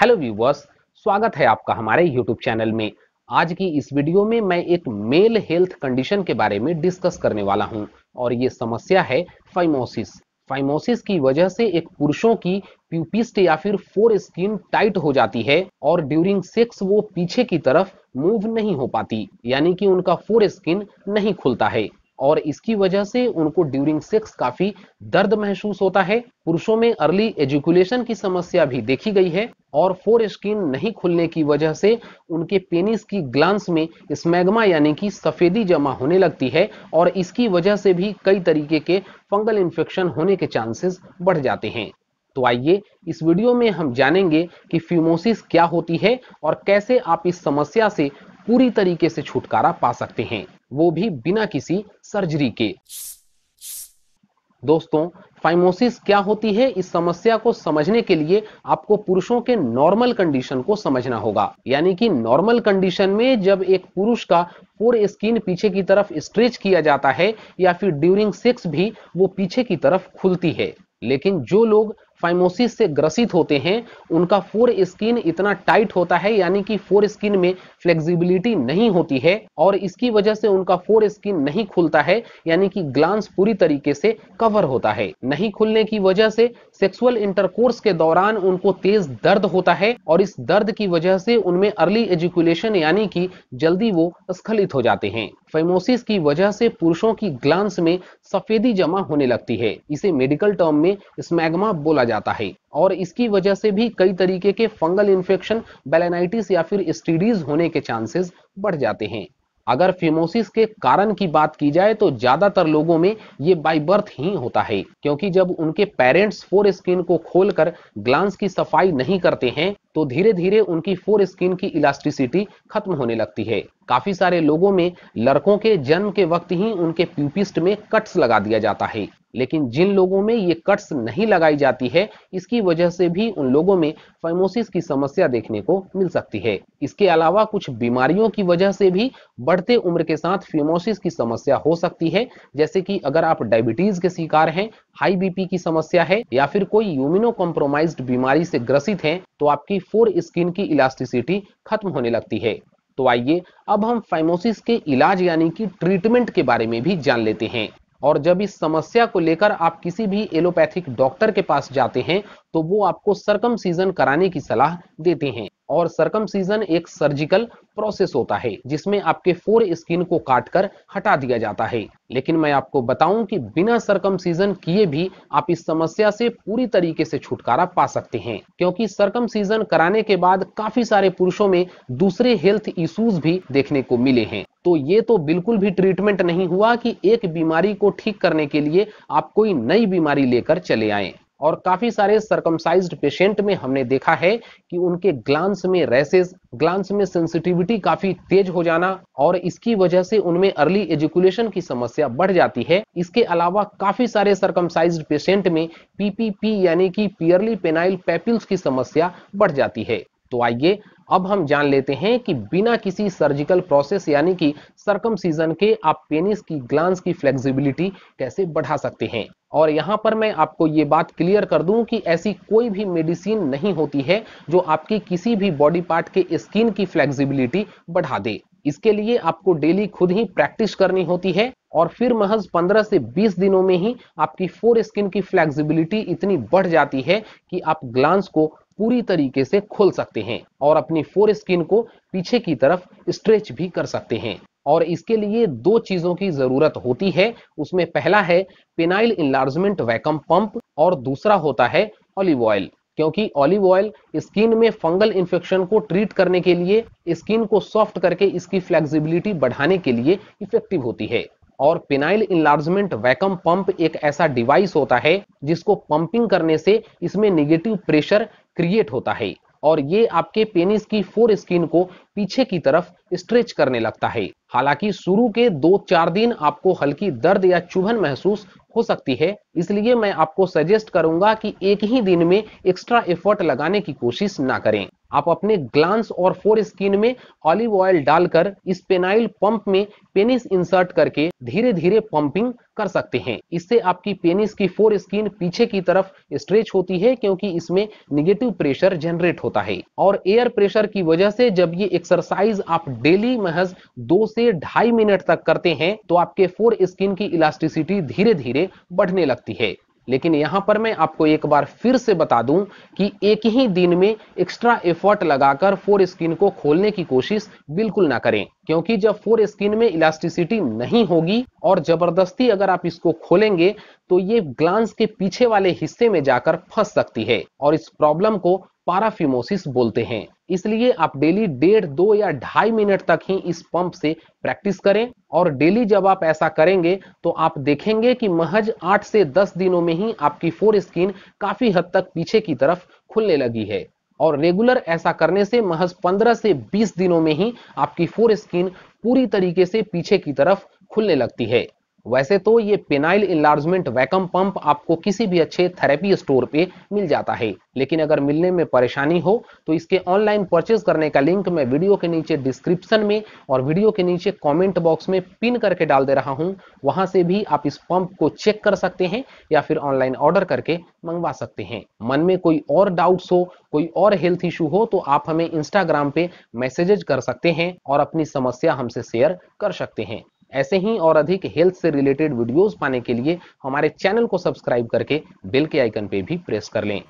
hello viewers स्वागत है आपका हमारे यूट्यूब चैनल में आज की इस वीडियो में मैं एक मेल हेल्थ कंडीशन के बारे में डिस्कस करने वाला हूं और ये समस्या है फाइमोसिस फाइमोसिस की वजह से एक पुरुषों की प्यूपिस्ट या फिर फोर स्किन टाइट हो जाती है और ड्यूरिंग सेक्स वो पीछे की तरफ मूव नहीं हो पाती यानी कि उनका फोर स्किन नहीं खुलता है और इसकी वजह से उनको ड्यूरिंग सेक्स काफी दर्द महसूस होता है पुरुषों में अर्ली एजुकुलेशन की समस्या भी देखी गई है और फोर स्किन नहीं खुलने की वजह से उनके पेनिस की ग्लांस में स्मैग्मा यानी कि सफेदी जमा होने लगती है और इसकी वजह से भी कई तरीके के फंगल इन्फेक्शन होने के चांसेस बढ़ जाते हैं तो आइए इस वीडियो में हम जानेंगे कि फ्यूमोसिस क्या होती है और कैसे आप इस समस्या से पूरी तरीके से छुटकारा पा सकते हैं वो भी बिना किसी सर्जरी के दोस्तों फाइमोसिस क्या होती है इस समस्या को समझने के लिए आपको पुरुषों के नॉर्मल कंडीशन को समझना होगा यानी कि नॉर्मल कंडीशन में जब एक पुरुष का पोर स्किन पीछे की तरफ स्ट्रेच किया जाता है या फिर ड्यूरिंग सेक्स भी वो पीछे की तरफ खुलती है लेकिन जो लोग फाइमोसिस से ग्रसित होते हैं उनका फोर स्किन इतना टाइट होता है यानी कि फोर स्किन में फ्लेक्सिबिलिटी नहीं होती है और इसकी वजह से उनका फोर स्किन नहीं खुलता है यानी कि ग्लांस पूरी तरीके से कवर होता है नहीं खुलने की वजह से सेक्सुअल इंटरकोर्स के दौरान उनको तेज दर्द होता है और इस दर्द की वजह से उनमें अर्ली एजुकुलेशन यानी कि जल्दी वो स्खलित हो जाते हैं फेमोसिस की वजह से पुरुषों की ग्लांस में सफेदी जमा होने लगती है इसे मेडिकल टर्म में स्मैग्मा बोला जाता है और इसकी वजह से भी कई तरीके के फंगल इन्फेक्शन बेलेनाइटिस या फिर स्टीडीज होने के चांसेस बढ़ जाते हैं अगर फेमोसिस के कारण की बात की जाए तो ज्यादातर लोगों में ये बाई बर्थ ही होता है क्योंकि जब उनके पेरेंट्स फोर स्किन को खोलकर ग्लांस की सफाई नहीं करते हैं तो धीरे धीरे उनकी फोर स्किन की इलास्टिसिटी खत्म होने लगती है काफी सारे लोगों में लड़कों के जन्म के वक्त ही उनके प्यूपिस्ट में कट्स लगा दिया जाता है लेकिन जिन लोगों में ये कट्स नहीं लगाई जाती है इसकी वजह से भी उन लोगों में फाइमोसिस की समस्या देखने को मिल सकती है इसके अलावा कुछ बीमारियों की वजह से भी बढ़ते उम्र के साथ फेमोसिस की समस्या हो सकती है जैसे कि अगर आप डायबिटीज के शिकार हैं हाई बीपी की समस्या है या फिर कोई यूमिनो कॉम्प्रोमाइज बीमारी से ग्रसित है तो आपकी फोर स्किन की इलास्टिसिटी खत्म होने लगती है तो आइए अब हम फाइमोसिस के इलाज यानी कि ट्रीटमेंट के बारे में भी जान लेते हैं और जब इस समस्या को लेकर आप किसी भी एलोपैथिक डॉक्टर के पास जाते हैं तो वो आपको सरकम सीजन कराने की सलाह देते हैं और सरकम सीजन एक सर्जिकल प्रोसेस होता है जिसमें आपके फोर स्किन को काटकर हटा दिया जाता है लेकिन मैं आपको बताऊं कि बिना सरकम सीजन किए भी आप इस समस्या से पूरी तरीके से छुटकारा पा सकते हैं क्योंकि सरकम सीजन कराने के बाद काफी सारे पुरुषों में दूसरे हेल्थ इश्यूज भी देखने को मिले हैं तो ये तो बिल्कुल भी ट्रीटमेंट नहीं हुआ कि एक बीमारी को ठीक करने के लिए आप कोई नई बीमारी लेकर चले आए और काफी सारे सरकमसाइज पेशेंट में हमने देखा है कि उनके ग्लांस में रेसेस ग्लांस में सेंसिटिविटी काफी तेज हो जाना और इसकी वजह से उनमें अर्ली एजुकुलेशन की समस्या बढ़ जाती है इसके अलावा काफी सारे सरकमसाइज पेशेंट में पीपीपी यानी कि पियरली पेनाइल पेपिल्स की समस्या बढ़ जाती है तो आइए अब हम जान लेते हैं कि बिना किसी सर्जिकल प्रोसेस यानी कि सरकम सीजन के आप पेनिस की ग्लांस की फ्लेक्सिबिलिटी कैसे बढ़ा सकते हैं और यहाँ पर मैं आपको ये बात क्लियर कर दूं कि ऐसी कोई भी मेडिसिन नहीं होती है जो आपकी किसी भी बॉडी पार्ट के स्किन की फ्लेक्सिबिलिटी बढ़ा दे इसके लिए आपको डेली खुद ही प्रैक्टिस करनी होती है और फिर महज 15 से 20 दिनों में ही आपकी फोर स्किन की फ्लेक्सिबिलिटी इतनी बढ़ जाती है कि आप ग्लांस को पूरी तरीके से खोल सकते हैं और अपनी फोर स्किन को पीछे की तरफ स्ट्रेच भी कर सकते हैं और इसके लिए दो चीजों की जरूरत होती है उसमें पहला है पेनाइल इनलार्जमेंट वैकम पंप और दूसरा होता है ऑलिव ऑयल क्योंकि ऑलिव ऑयल स्किन में फंगल इन्फेक्शन को ट्रीट करने के लिए स्किन को सॉफ्ट करके इसकी फ्लेक्सिबिलिटी बढ़ाने के लिए इफेक्टिव होती है और पेनाइल इनलार्जमेंट वैकम पंप एक ऐसा डिवाइस होता है जिसको पंपिंग करने से इसमें निगेटिव प्रेशर क्रिएट होता है और ये आपके पेनिस की फोर स्किन को पीछे की तरफ स्ट्रेच करने लगता है हालांकि शुरू के दो चार दिन आपको हल्की दर्द या चुभन महसूस हो सकती है इसलिए मैं आपको सजेस्ट करूंगा कि एक ही दिन में एक्स्ट्रा एफर्ट लगाने की कोशिश ना करें आप अपने ग्लांस और फोर स्किन में ऑलिव ऑयल डालकर इस पेनाइल पंप में पेनिस इंसर्ट करके धीरे धीरे पंपिंग कर सकते हैं इससे आपकी पेनिस की फोर स्किन पीछे की तरफ स्ट्रेच होती है क्योंकि इसमें निगेटिव प्रेशर जनरेट होता है और एयर प्रेशर की वजह से जब ये एक्सरसाइज आप डेली महज दो से ढाई मिनट तक करते हैं तो आपके फोर स्किन की इलास्टिसिटी धीरे धीरे बढ़ने लगती है लेकिन यहां पर मैं आपको एक बार फिर से बता दूं कि एक ही दिन में एक्स्ट्रा एफर्ट लगाकर फोर स्किन को खोलने की कोशिश बिल्कुल ना करें क्योंकि जब फोर स्किन में इलास्टिसिटी नहीं होगी और जबरदस्ती अगर आप इसको खोलेंगे तो ये ग्लांस के पीछे वाले हिस्से में जाकर फंस सकती है और इस प्रॉब्लम को पाराफिमोसिस बोलते हैं इसलिए आप डेली डेढ़ दो या ढाई मिनट तक ही इस पंप से प्रैक्टिस करें और डेली जब आप ऐसा करेंगे तो आप देखेंगे कि महज आठ से दस दिनों में ही आपकी फोर स्किन काफी हद तक पीछे की तरफ खुलने लगी है और रेगुलर ऐसा करने से महज पंद्रह से बीस दिनों में ही आपकी फोर स्किन पूरी तरीके से पीछे की तरफ खुलने लगती है वैसे तो ये पेनाइल इलार्जमेंट वैकम पंप आपको किसी भी अच्छे थेरेपी स्टोर पे मिल जाता है लेकिन अगर मिलने में परेशानी हो तो इसके ऑनलाइन परचेज करने का लिंक मैं वीडियो के नीचे डिस्क्रिप्शन में और वीडियो के नीचे कमेंट बॉक्स में पिन करके डाल दे रहा हूँ वहां से भी आप इस पंप को चेक कर सकते हैं या फिर ऑनलाइन ऑर्डर करके मंगवा सकते हैं मन में कोई और डाउट्स हो कोई और हेल्थ इशू हो तो आप हमें इंस्टाग्राम पे मैसेजेज कर सकते हैं और अपनी समस्या हमसे शेयर कर सकते हैं ऐसे ही और अधिक हेल्थ से रिलेटेड वीडियोस पाने के लिए हमारे चैनल को सब्सक्राइब करके बेल के आइकन पे भी प्रेस कर लें